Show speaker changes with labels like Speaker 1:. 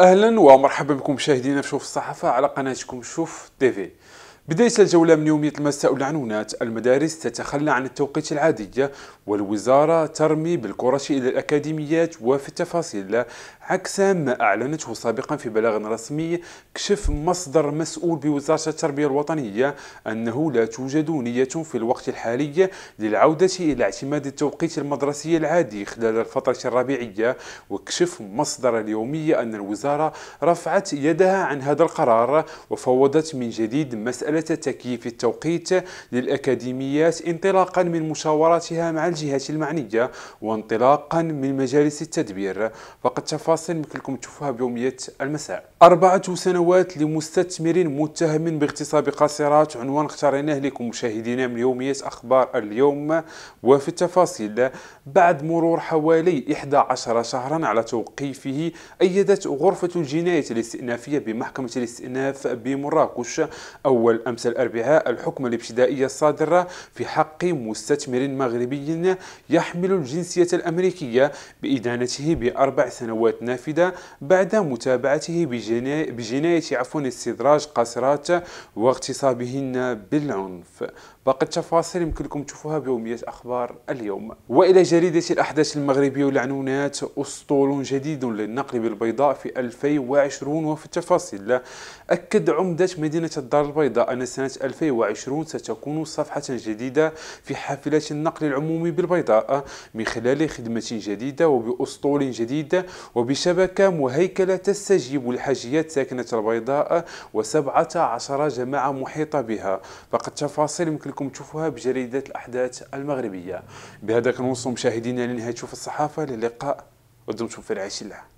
Speaker 1: اهلا ومرحبا بكم مشاهدينا في شوف الصحافه على قناتكم شوف تيفي بداية الجولة من يومية المساء والعنونات المدارس تتخلى عن التوقيت العادي والوزارة ترمي بالكرة إلى الأكاديميات وفي التفاصيل عكس ما أعلنته سابقا في بلاغ رسمي كشف مصدر مسؤول بوزارة التربية الوطنية أنه لا توجد نية في الوقت الحالي للعودة إلى اعتماد التوقيت المدرسي العادي خلال الفترة الربيعية وكشف مصدر اليومية أن الوزارة رفعت يدها عن هذا القرار وفوضت من جديد مسألة مسألة تكييف التوقيت للأكاديميات انطلاقا من مشاوراتها مع الجهات المعنية وانطلاقا من مجالس التدبير فقد تفاصيل مثلكم تشوفوها بيومية المساء أربعة سنوات لمستثمر متهم باغتصاب قاصرات عنوان اختاريناه لكم مشاهدينا من يومية أخبار اليوم وفي التفاصيل بعد مرور حوالي 11 شهرا على توقيفه أيدت غرفة الجناية الاستئنافية بمحكمة الاستئناف بمراكش أول أمس الأربعاء الحكم الابتدائي الصادر في حق مستثمر مغربي يحمل الجنسية الأمريكية بإدانته بأربع سنوات نافذة بعد متابعته بجناية عفوا استدراج قاصرات واغتصابهن بالعنف باقي التفاصيل يمكنكم تشوفوها بيومية أخبار اليوم وإلى جريدة الأحداث المغربية والعنونات أسطول جديد للنقل بالبيضاء في 2020 وفي التفاصيل أكد عمدة مدينة الدار البيضاء أن سنة 2020 ستكون صفحة جديدة في حافلة النقل العمومي بالبيضاء من خلال خدمة جديدة وبأسطول جديد وبشبكة مهيكلة تستجيب لحاجيات ساكنة البيضاء و17 جماعة محيطة بها فقد تفاصيل يمكنكم تشوفوها بجريدة الأحداث المغربية بهذا كنوصل مشاهدينا لنهاية شوف الصحافة للقاء ودمتم في العيش الله